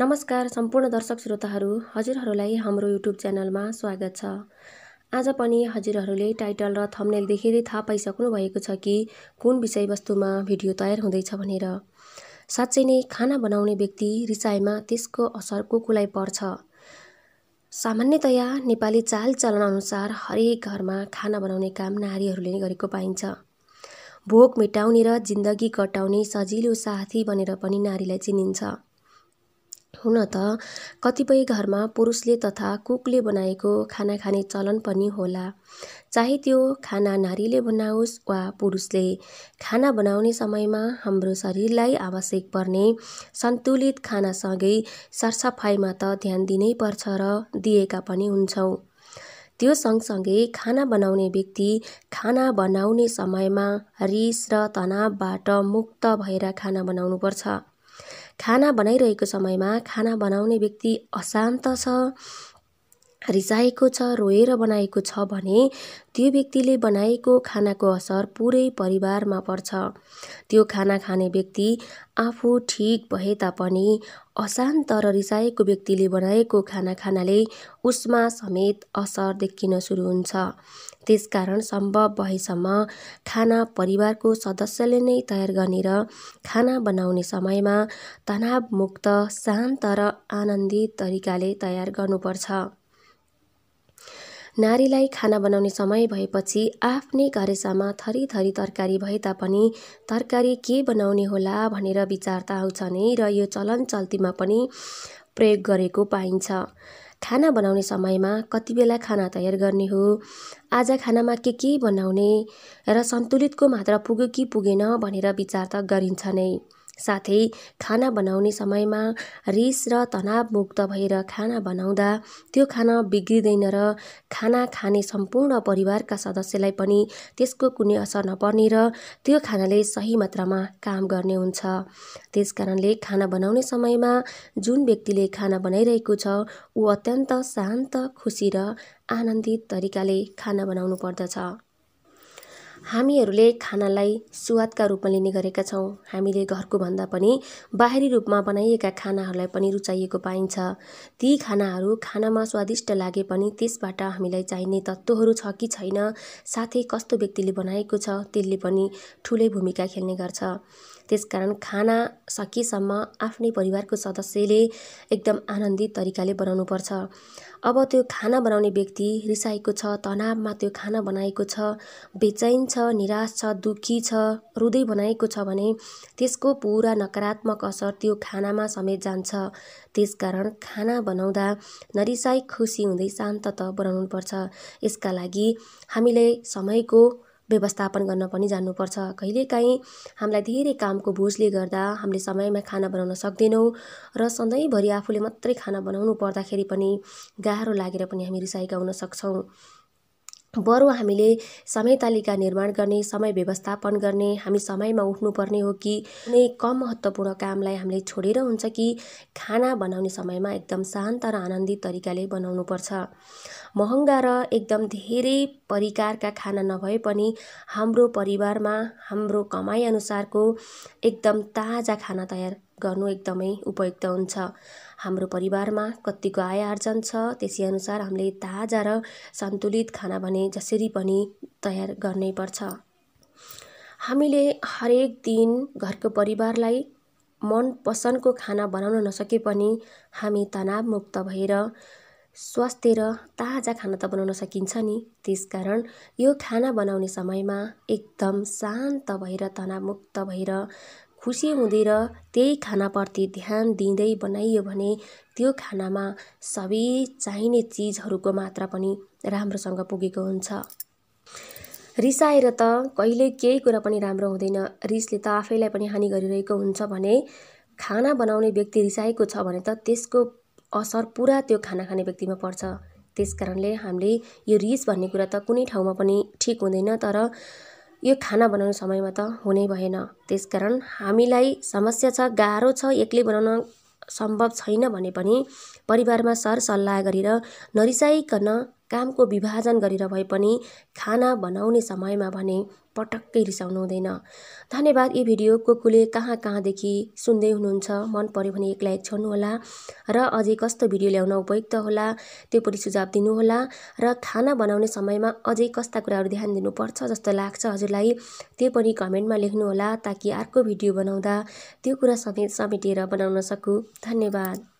नमस्कार सम्पूर्ण दर्शक श्रोताहरू हजुरहरूलाई हाम्रो युट्युब च्यानलमा स्वागत छ आज पनि हजुरहरूले टाइटल र थम्नेल देखेरै थाहा पाइसक्नु भएको छ कि कुन विषयवस्तुमा भिडियो तयार हुँदैछ भनेर साँच्चै नै खाना बनाउने व्यक्ति रिसाइमा त्यसको असर कुकुलाई पर्छ सामान्यतया नेपाली चालचलन अनुसार हरेक घरमा खाना बनाउने काम नारीहरूले नै गरेको पाइन्छ भोक मेटाउने र जिन्दगी कटाउने सजिलो साथी भनेर पनि नारीलाई चिनिन्छ हुन त कतिपय घरमा पुरुषले तथा कुकले बनाएको खाना खाने चलन पनि होला चाहे त्यो खाना नारीले बनाओस् वा पुरुषले खाना बनाउने समयमा हाम्रो शरीरलाई आवश्यक पर्ने सन्तुलित खानासँगै सरसफाइमा त ध्यान दिनै पर्छ र दिएका पनि हुन्छौँ त्यो सँगसँगै खाना बनाउने व्यक्ति खाना बनाउने समयमा रिस र तनावबाट मुक्त भएर खाना बनाउनुपर्छ खाना बनाइरहेको समयमा खाना बनाउने व्यक्ति अशान्त छ रिसाएको छ रोएर बनाएको छ भने त्यो व्यक्तिले बनाएको खानाको असर पुरै परिवारमा पर्छ त्यो खाना खाने व्यक्ति आफू ठिक भए तापनि अशान्त र रिसाएको व्यक्तिले बनाएको खाना खानाले उसमा समेत असर देखिन सुरु हुन्छ त्यसकारण सम्भव भएसम्म खाना परिवारको सदस्यले नै तयार गर्ने र खाना बनाउने समयमा तनावमुक्त शान्त र आनन्दित तरिकाले तयार गर्नुपर्छ नारीलाई खाना बनाउने समय भएपछि आफ्नै घरेसामा थरी थरी तरकारी भए तापनि तरकारी के बनाउने होला भनेर विचार त आउँछ नै र यो चलन चल्तीमा पनि प्रयोग गरेको पाइन्छ खाना बनाउने समयमा कति बेला खाना तयार गर्ने हो आज खानामा के के बनाउने र सन्तुलितको मात्रा पुग्यो कि पुगेन भनेर विचार त गरिन्छ नै साथै खाना बनाउने समयमा रिस र तनावमुक्त भएर खाना बनाउँदा त्यो खाना बिग्रिँदैन र खाना खाने सम्पूर्ण परिवारका सदस्यलाई पनि त्यसको कुनै असर नपर्ने र त्यो खानाले सही मात्रामा काम गर्ने हुन्छ त्यसकारणले खाना बनाउने समयमा जुन व्यक्तिले खाना बनाइरहेको छ ऊ अत्यन्त शान्त खुसी र आनन्दित तरिकाले खाना बनाउनु पर्दछ हामीहरूले खानालाई स्वादका रूपमा लिने गरेका छौँ हामीले घरको भन्दा पनि बाहिरी रूपमा बनाइएका खानाहरूलाई पनि रुचाइएको पाइन्छ ती खानाहरू खानामा स्वादिष्ट लागे पनि त्यसबाट हामीलाई चाहिने तत्त्वहरू छ कि छैन साथै कस्तो व्यक्तिले बनाएको छ त्यसले पनि ठुलै भूमिका खेल्ने गर्छ त्यसकारण खाना सकेसम्म आफ्नै परिवारको सदस्यले एकदम आनन्दित तरिकाले बनाउनुपर्छ अब त्यो खाना बनाउने व्यक्ति रिसाएको छ तनावमा त्यो खाना बनाएको छ बेचाइन्छ छ निराश छ दुःखी छ रुँदै बनाएको छ भने त्यसको पुरा नकारात्मक असर त्यो खानामा समेत जान्छ त्यसकारण खाना बनाउँदा नरिसाई खुसी हुँदै शान्तत बनाउनुपर्छ यसका लागि हामीले समयको व्यवस्थापन गर्न पनि जान्नुपर्छ कहिलेकाहीँ हामीलाई धेरै कामको बोझले गर्दा हामीले समयमा खाना बनाउन सक्दैनौँ र सधैँभरि आफूले मात्रै खाना बनाउनु पर्दाखेरि पनि गाह्रो लागेर पनि हामी रिसाएका हुन सक्छौँ बरु हामीले समय तालिका निर्माण गर्ने समय व्यवस्थापन गर्ने हामी समयमा उठ्नुपर्ने हो कि कुनै कम महत्त्वपूर्ण कामलाई हामीले छोडेर हुन्छ कि खाना बनाउने समयमा एकदम शान्त र आनन्दित तरिकाले बनाउनुपर्छ महँगा र एकदम धेरै परिकारका खाना नभए पनि हाम्रो परिवारमा हाम्रो कमाइअनुसारको एकदम ताजा खाना तयार गर्नु एकदमै उपयुक्त हुन्छ हाम्रो परिवारमा कतिको आय आर्जन छ त्यसै अनुसार हामीले ताजा र सन्तुलित खाना भने जसरी पनि तयार गर्नै पर्छ हामीले हरेक दिन घरको परिवारलाई मनपसन्दको खाना बनाउन नसके पनि हामी तनावमुक्त भएर स्वास्थ्य र ताजा खाना त बनाउन सकिन्छ नि त्यसकारण यो खाना बनाउने समयमा एकदम शान्त भएर तनावमुक्त भएर खुसी हुँदै र त्यही खानाप्रति ध्यान दिँदै बनाइयो भने त्यो खानामा सबै चाहिने चिजहरूको मात्रा पनि राम्रोसँग पुगेको हुन्छ रिसाएर त कहिले केही कुरा पनि राम्रो हुँदैन रिसले त आफैलाई पनि हानि गरिरहेको हुन्छ भने खाना बनाउने व्यक्ति रिसाएको छ भने त त्यसको असर पुरा त्यो खाना खाने व्यक्तिमा पर्छ त्यस कारणले हामीले यो रिस भन्ने कुरा त कुनै ठाउँमा पनि ठिक हुँदैन तर यो खाना बनाउने समयमा त हुनै भएन त्यसकारण हामीलाई समस्या छ गाह्रो छ एक्लै बनाउन सम्भव छैन भने पनि परिवारमा सरसल्लाह गरेर नरिसाइकन कामको विभाजन गरेर भए पनि खाना बनाउने समयमा भने पटक्कै रिसाउनु हुँदैन धन्यवाद यी भिडियो कुकुले कहाँ कहाँदेखि सुन्दै हुनुहुन्छ मन पऱ्यो भने एक लाइक छोड्नुहोला र अझै कस्तो भिडियो ल्याउन उपयुक्त होला त्यो पनि सुझाव दिनुहोला र खाना बनाउने समयमा अझै कस्ता कुराहरू ध्यान दिनुपर्छ जस्तो लाग्छ हजुरलाई त्यो पनि कमेन्टमा लेख्नुहोला ताकि अर्को भिडियो बनाउँदा त्यो कुरा समेत समेटेर बनाउन सकु धन्यवाद